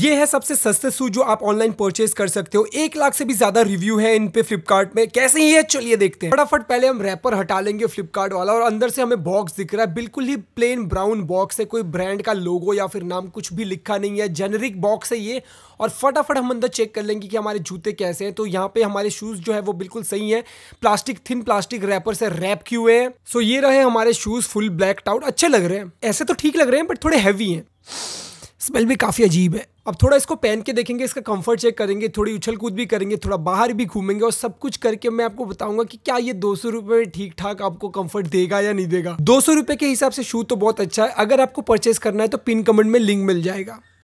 ये है सबसे सस्ते शूज जो आप ऑनलाइन परचेज कर सकते हो एक लाख से भी ज्यादा रिव्यू है इन पे फ्लिपकार्ट में कैसे ही है चलिए देखते हैं फटाफट पहले हम रैपर हटा लेंगे फ्लिपकार्ट वाला और अंदर से हमें बॉक्स दिख रहा है बिल्कुल ही प्लेन ब्राउन बॉक्स है कोई ब्रांड का लोगो या फिर नाम कुछ भी लिखा नहीं है जेनरिक बॉक्स है ये और फटाफट हम अंदर चेक कर लेंगे कि हमारे जूते कैसे हैं तो यहाँ पे हमारे शूज जो है वो बिल्कुल सही है प्लास्टिक थिन प्लास्टिक रैपर से रैप किए हुए हैं सो ये रहे हमारे शूज फुल ब्लैक आउट अच्छे लग रहे हैं ऐसे तो ठीक लग रहे हैं बट थोड़े हैवी हैं स्मेल भी काफ़ी अजीब है अब थोड़ा इसको पहन के देखेंगे इसका कंफर्ट चेक करेंगे थोड़ी उछल कूद भी करेंगे थोड़ा बाहर भी घूमेंगे और सब कुछ करके मैं आपको बताऊंगा कि क्या ये दो सौ रुपये में ठीक ठाक आपको कंफर्ट देगा या नहीं देगा दो सौ रुपये के हिसाब से शू तो बहुत अच्छा है अगर आपको परचेस करना है तो पिन कमेंट में लिंक मिल जाएगा